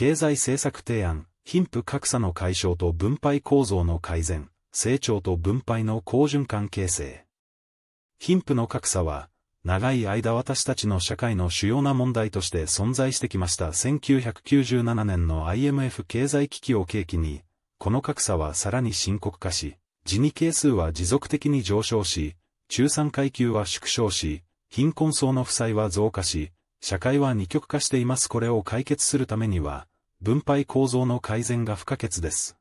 経済政策提案、貧富格差の解消と分配構造の改善、成長と分配の好循環形成。貧富の格差は、長い間私たちの社会の主要な問題として存在してきました1997年の IMF 経済危機を契機に、この格差はさらに深刻化し、ジニ係数は持続的に上昇し、中産階級は縮小し、貧困層の負債は増加し、社会は二極化していますこれを解決するためには、分配構造の改善が不可欠です。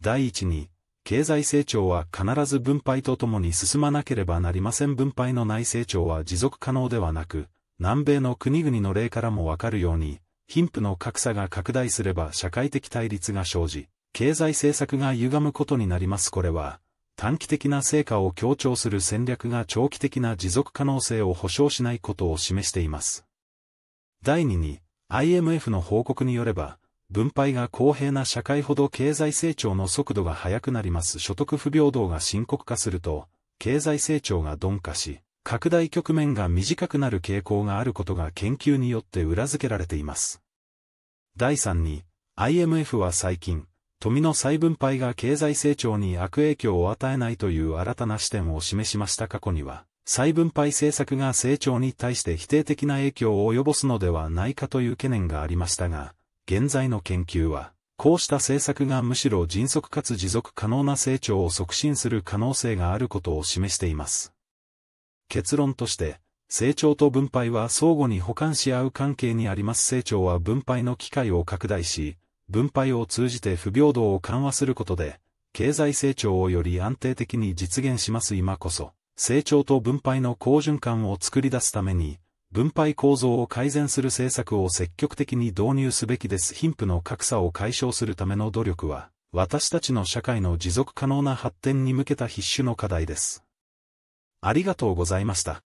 第一に、経済成長は必ず分配とともに進まなければなりません分配のない成長は持続可能ではなく、南米の国々の例からもわかるように、貧富の格差が拡大すれば社会的対立が生じ、経済政策が歪むことになりますこれは、短期的な成果を強調する戦略が長期的な持続可能性を保障しないことを示しています。第2に、IMF の報告によれば、分配が公平な社会ほど経済成長の速度が速くなります所得不平等が深刻化すると、経済成長が鈍化し、拡大局面が短くなる傾向があることが研究によって裏付けられています。第3に、IMF は最近、富の再分配が経済成長に悪影響を与えないという新たな視点を示しました過去には、再分配政策が成長に対して否定的な影響を及ぼすのではないかという懸念がありましたが、現在の研究は、こうした政策がむしろ迅速かつ持続可能な成長を促進する可能性があることを示しています。結論として、成長と分配は相互に補完し合う関係にあります成長は分配の機会を拡大し、分配を通じて不平等を緩和することで、経済成長をより安定的に実現します今こそ。成長と分配の好循環を作り出すために、分配構造を改善する政策を積極的に導入すべきです。貧富の格差を解消するための努力は、私たちの社会の持続可能な発展に向けた必修の課題です。ありがとうございました。